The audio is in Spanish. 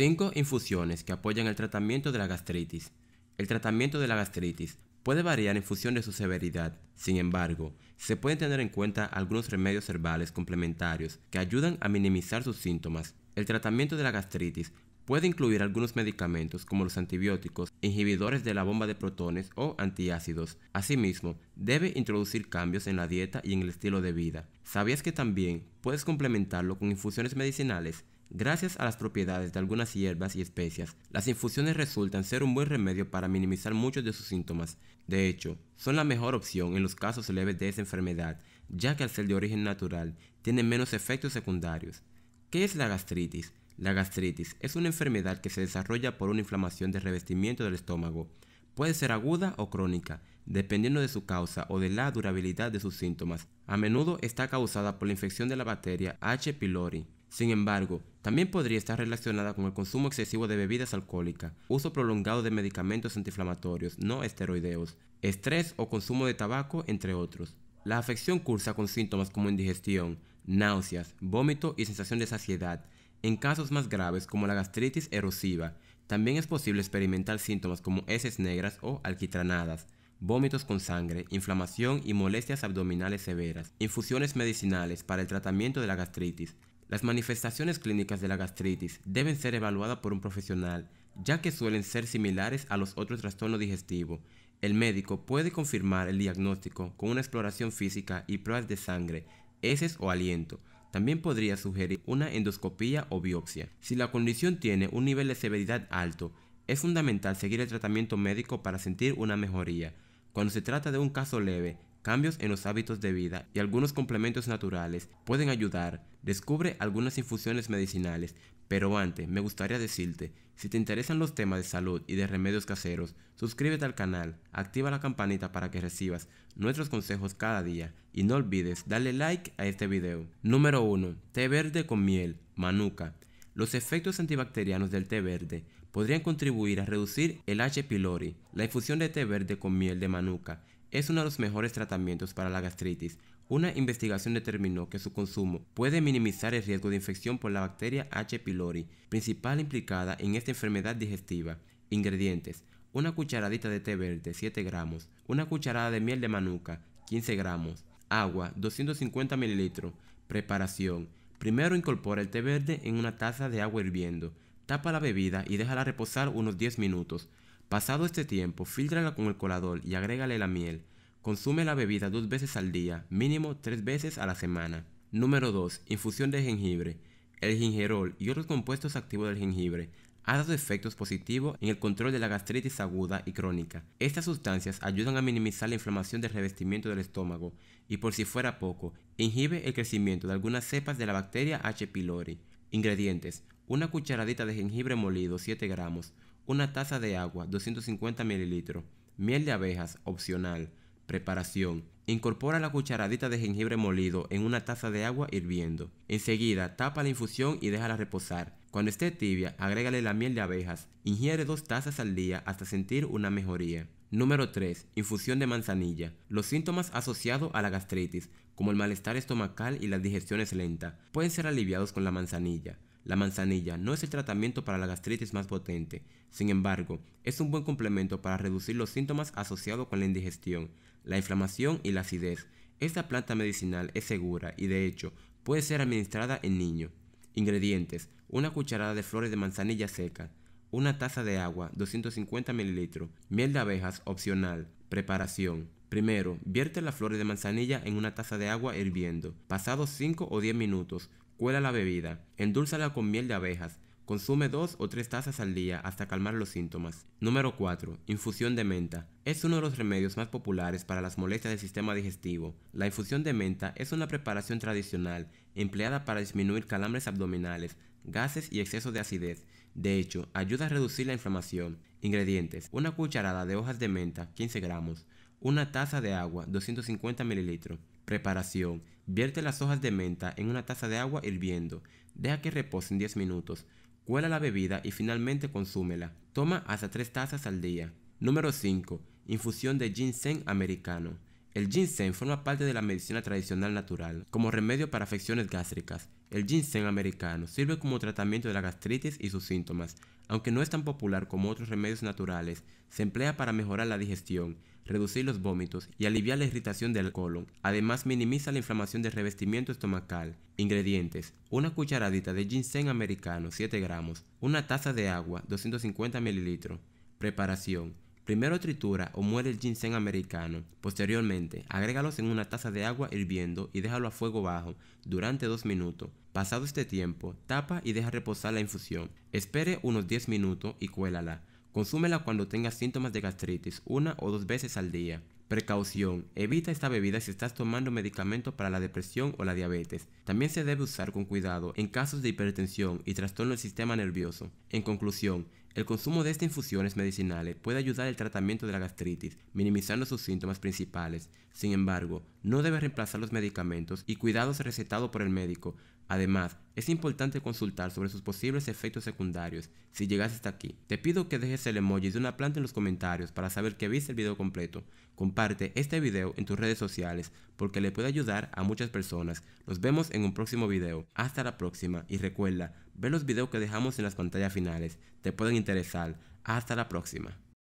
5. Infusiones que apoyan el tratamiento de la gastritis. El tratamiento de la gastritis puede variar en función de su severidad. Sin embargo, se pueden tener en cuenta algunos remedios herbales complementarios que ayudan a minimizar sus síntomas. El tratamiento de la gastritis puede incluir algunos medicamentos como los antibióticos, inhibidores de la bomba de protones o antiácidos. Asimismo, debe introducir cambios en la dieta y en el estilo de vida. ¿Sabías que también puedes complementarlo con infusiones medicinales? Gracias a las propiedades de algunas hierbas y especias, las infusiones resultan ser un buen remedio para minimizar muchos de sus síntomas. De hecho, son la mejor opción en los casos leves de esa enfermedad, ya que al ser de origen natural, tienen menos efectos secundarios. ¿Qué es la gastritis? La gastritis es una enfermedad que se desarrolla por una inflamación de revestimiento del estómago. Puede ser aguda o crónica, dependiendo de su causa o de la durabilidad de sus síntomas. A menudo está causada por la infección de la bacteria H. pylori. Sin embargo, también podría estar relacionada con el consumo excesivo de bebidas alcohólicas, uso prolongado de medicamentos antiinflamatorios no esteroideos, estrés o consumo de tabaco, entre otros. La afección cursa con síntomas como indigestión, náuseas, vómito y sensación de saciedad. En casos más graves como la gastritis erosiva, también es posible experimentar síntomas como heces negras o alquitranadas, vómitos con sangre, inflamación y molestias abdominales severas, infusiones medicinales para el tratamiento de la gastritis, las manifestaciones clínicas de la gastritis deben ser evaluadas por un profesional, ya que suelen ser similares a los otros trastornos digestivos. El médico puede confirmar el diagnóstico con una exploración física y pruebas de sangre, heces o aliento. También podría sugerir una endoscopía o biopsia. Si la condición tiene un nivel de severidad alto, es fundamental seguir el tratamiento médico para sentir una mejoría. Cuando se trata de un caso leve, Cambios en los hábitos de vida y algunos complementos naturales pueden ayudar. Descubre algunas infusiones medicinales, pero antes me gustaría decirte, si te interesan los temas de salud y de remedios caseros, suscríbete al canal, activa la campanita para que recibas nuestros consejos cada día y no olvides darle like a este video. Número 1. Té verde con miel, manuka. Los efectos antibacterianos del té verde podrían contribuir a reducir el H. pylori. La infusión de té verde con miel de manuka es uno de los mejores tratamientos para la gastritis. Una investigación determinó que su consumo puede minimizar el riesgo de infección por la bacteria H. pylori, principal implicada en esta enfermedad digestiva. Ingredientes. Una cucharadita de té verde, 7 gramos. Una cucharada de miel de manuca, 15 gramos. Agua, 250 mililitros. Preparación. Primero incorpora el té verde en una taza de agua hirviendo. Tapa la bebida y déjala reposar unos 10 minutos. Pasado este tiempo, fíltrala con el colador y agrégale la miel. Consume la bebida dos veces al día, mínimo tres veces a la semana. Número 2. Infusión de jengibre. El gingerol y otros compuestos activos del jengibre ha dado efectos positivos en el control de la gastritis aguda y crónica. Estas sustancias ayudan a minimizar la inflamación del revestimiento del estómago y por si fuera poco, inhibe el crecimiento de algunas cepas de la bacteria H. pylori. Ingredientes. Una cucharadita de jengibre molido 7 gramos, una taza de agua, 250 ml, Miel de abejas, opcional. Preparación. Incorpora la cucharadita de jengibre molido en una taza de agua hirviendo. Enseguida, tapa la infusión y déjala reposar. Cuando esté tibia, agrégale la miel de abejas. Ingiere dos tazas al día hasta sentir una mejoría. Número 3. Infusión de manzanilla. Los síntomas asociados a la gastritis, como el malestar estomacal y las digestiones lenta pueden ser aliviados con la manzanilla. La manzanilla no es el tratamiento para la gastritis más potente, sin embargo, es un buen complemento para reducir los síntomas asociados con la indigestión, la inflamación y la acidez. Esta planta medicinal es segura y de hecho puede ser administrada en niños. Ingredientes: una cucharada de flores de manzanilla seca, una taza de agua, 250 ml, miel de abejas opcional. Preparación: Primero, vierte las flores de manzanilla en una taza de agua hirviendo. Pasados 5 o 10 minutos, cuela la bebida, endúlzala con miel de abejas, Consume dos o tres tazas al día hasta calmar los síntomas. Número 4. Infusión de menta. Es uno de los remedios más populares para las molestias del sistema digestivo. La infusión de menta es una preparación tradicional empleada para disminuir calambres abdominales, gases y exceso de acidez. De hecho, ayuda a reducir la inflamación. Ingredientes. Una cucharada de hojas de menta, 15 gramos. Una taza de agua, 250 mililitros. Preparación. Vierte las hojas de menta en una taza de agua hirviendo, deja que reposen 10 minutos, cuela la bebida y finalmente consúmela. Toma hasta 3 tazas al día. Número 5. Infusión de ginseng americano. El ginseng forma parte de la medicina tradicional natural como remedio para afecciones gástricas el ginseng americano sirve como tratamiento de la gastritis y sus síntomas. Aunque no es tan popular como otros remedios naturales, se emplea para mejorar la digestión, reducir los vómitos y aliviar la irritación del colon. Además, minimiza la inflamación del revestimiento estomacal. Ingredientes: una cucharadita de ginseng americano, 7 gramos, una taza de agua, 250 mililitros. Preparación: Primero tritura o muere el ginseng americano. Posteriormente, agrégalos en una taza de agua hirviendo y déjalo a fuego bajo durante dos minutos. Pasado este tiempo, tapa y deja reposar la infusión. Espere unos 10 minutos y cuélala. Consúmela cuando tengas síntomas de gastritis una o dos veces al día. Precaución, evita esta bebida si estás tomando medicamentos para la depresión o la diabetes. También se debe usar con cuidado en casos de hipertensión y trastorno del sistema nervioso. En conclusión, el consumo de estas infusiones medicinales eh, puede ayudar al tratamiento de la gastritis, minimizando sus síntomas principales. Sin embargo, no debe reemplazar los medicamentos y cuidados recetados por el médico. Además, es importante consultar sobre sus posibles efectos secundarios si llegas hasta aquí. Te pido que dejes el emoji de una planta en los comentarios para saber que viste el video completo. Comparte este video en tus redes sociales porque le puede ayudar a muchas personas. Nos vemos en un próximo video. Hasta la próxima y recuerda, Ve los videos que dejamos en las pantallas finales, te pueden interesar. Hasta la próxima.